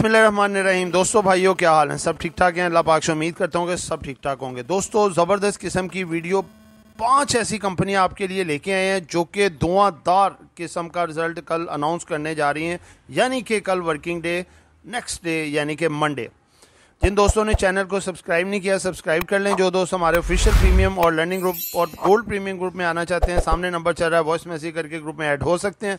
बिसमीम दोस्तों भाइयों क्या हाल है सब ठीक ठाक हैं अल्लाह पाक से उम्मीद करता हूँ कि सब ठीक ठाक होंगे दोस्तों ज़बरदस्त किस्म की वीडियो पांच ऐसी कंपनियां आपके लिए लेके आए हैं जो कि धुआंधार किस्म का रिज़ल्ट कल अनाउंस करने जा रही हैं यानी कि कल वर्किंग डे नेक्स्ट डे यानी कि मंडे जिन दोस्तों ने चैनल को सब्सक्राइब नहीं किया सब्सक्राइब कर लें जो दोस्त हमारे ऑफिशियल प्रीमियम और लर्निंग ग्रुप और गोल्ड प्रीमियम ग्रुप में आना चाहते हैं सामने नंबर चल रहा है वॉइस मैसेज करके ग्रुप में ऐड हो सकते हैं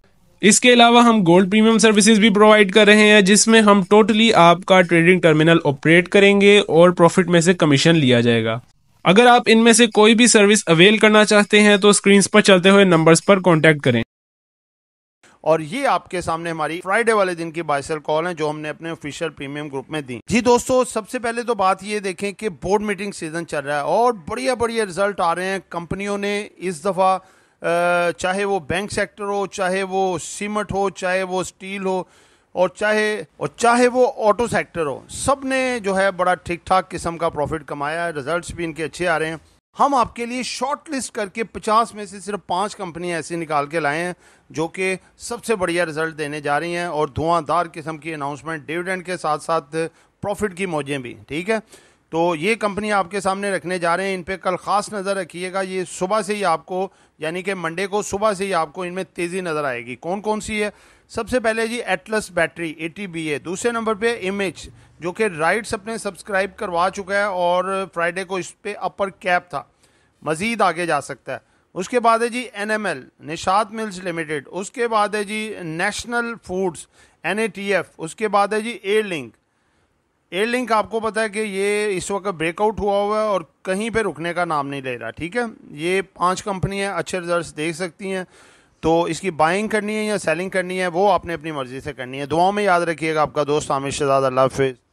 इसके अलावा हम गोल्ड प्रीमियम सर्विसेज भी प्रोवाइड कर रहे हैं जिसमें हम टोटली आपका ट्रेडिंग टर्मिनल ऑपरेट करेंगे और प्रॉफिट में से कमीशन लिया जाएगा अगर आप इनमें से कोई भी सर्विस अवेल करना चाहते हैं तो स्क्रीन पर चलते हुए नंबर्स पर कॉन्टेक्ट करें और ये आपके सामने हमारी फ्राइडे वाले दिन की बाइसल कॉल है जो हमने अपने ऑफिशियल प्रीमियम ग्रुप में दी जी दोस्तों सबसे पहले तो बात ये देखें कि बोर्ड मीटिंग सीजन चल रहा है और बढ़िया बढ़िया रिजल्ट आ रहे हैं कंपनियों ने इस दफा चाहे वो बैंक सेक्टर हो चाहे वो सीमेंट हो चाहे वो स्टील हो और चाहे और चाहे वो ऑटो सेक्टर हो सब ने जो है बड़ा ठीक ठाक किस्म का प्रॉफिट कमाया है रिजल्ट भी इनके अच्छे आ रहे हैं हम आपके लिए शॉर्ट लिस्ट करके 50 में से सिर्फ पांच कंपनियां ऐसी निकाल के लाए हैं जो कि सबसे बढ़िया रिजल्ट देने जा रही हैं और धुआंधार किस्म की अनाउंसमेंट डिविडेंड के साथ साथ प्रॉफिट की मौजें भी ठीक है तो ये कंपनी आपके सामने रखने जा रहे हैं इन पर कल ख़ास नज़र रखिएगा ये सुबह से ही आपको यानी कि मंडे को सुबह से ही आपको इनमें तेज़ी नज़र आएगी कौन कौन सी है सबसे पहले जी Atlas Battery A T B A दूसरे नंबर पे इमेज जो कि राइट्स अपने सब्सक्राइब करवा चुका है और फ्राइडे को इस पर अपर कैप था मज़ीद आगे जा सकता है उसके बाद है जी N M L Nishat Mills Limited उसके बाद है जी National Foods N A T F उसके बाद है जी ए लिंक एयर लिंक आपको पता है कि ये इस वक्त ब्रेकआउट हुआ हुआ है और कहीं पे रुकने का नाम नहीं ले रहा ठीक है ये पांच कंपनी है अच्छे रिजल्ट देख सकती हैं तो इसकी बाइंग करनी है या सेलिंग करनी है वो आपने अपनी मर्ज़ी से करनी है दुआओं में याद रखिएगा आपका दोस्त आमिर शहजाद अल्लाह हाफिज़